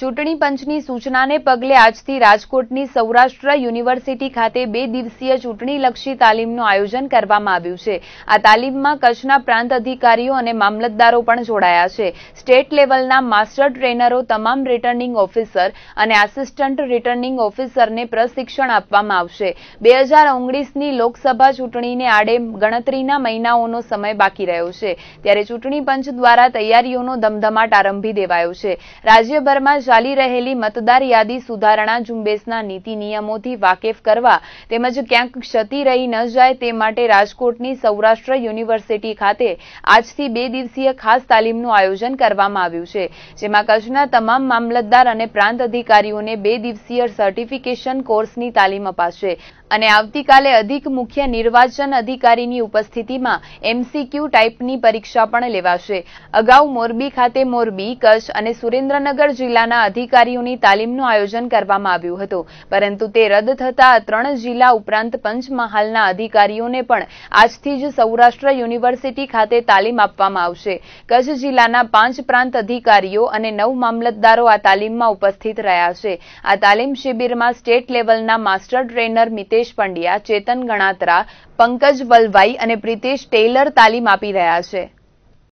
ચૂંટણી પંચની સૂચનાને પગલે આજથી રાજકોટની સૌરાષ્ટ્ર યુનિવર્સિટી ખાતે બે દિવસીય ચૂંટણીલક્ષી તાલીમનું આયોજન કરવામાં આવ્યું છે આ તાલીમમાં કચ્છના પ્રાંત અધિકારીઓ અને મામલતદારો પણ જોડાયા છે સ્ટેટ લેવલના માસ્ટર ટ્રેનરો તમામ રિટર્નિંગ ઓફિસર અને આસિસ્ટન્ટ રિટર્નિંગ ઓફિસરને પ્રશિક્ષણ આપવામાં આવશે બે હજાર ઓગણીસની લોકસભા ચૂંટણીને આડે ગણતરીના મહિનાઓનો સમય બાકી રહ્યો છે ત્યારે ચૂંટણી પંચ દ્વારા તૈયારીઓનો ધમધમાટ આરંભી દેવાયો છે રાજ્યભરમાં ચાલી રહેલી મતદાર યાદી સુધારણા ઝુંબેશના નીતિ નિયમોથી વાકેફ કરવા તેમજ ક્યાંક ક્ષતિ રહી ન જાય તે માટે રાજકોટની સૌરાષ્ટ્ર યુનિવર્સિટી ખાતે આજથી બે દિવસીય ખાસ તાલીમનું આયોજન કરવામાં આવ્યું છે જેમાં કચ્છના તમામ મામલતદાર અને પ્રાંત અધિકારીઓને બે દિવસીય સર્ટિફિકેશન કોર્સની તાલીમ અપાશે અને આવતીકાલે અધિક મુખ્ય નિર્વાચન અધિકારીની ઉપસ્થિતિમાં એમસીક્યુ ટાઈપની પરીક્ષા પણ લેવાશે અગાઉ મોરબી ખાતે મોરબી કચ્છ અને સુરેન્દ્રનગર જિલ્લાના જિલ્લાના અધિકારીઓની તાલીમનું આયોજન કરવામાં આવ્યું હતું પરંતુ તે રદ થતા ત્રણ જિલ્લા ઉપરાંત પંચમહાલના અધિકારીઓને પણ આજથી જ સૌરાષ્ટ્ર યુનિવર્સિટી ખાતે તાલીમ આપવામાં આવશે કચ્છ જિલ્લાના પાંચ પ્રાંત અધિકારીઓ અને નવ મામલતદારો આ તાલીમમાં ઉપસ્થિત રહ્યા છે આ તાલીમ શિબિરમાં સ્ટેટ લેવલના માસ્ટર ટ્રેનર મિતેશ પંડ્યા ચેતન ગણાત્રા પંકજ વલવાઈ અને પ્રિતેશ ટેલર તાલીમ આપી રહ્યા છે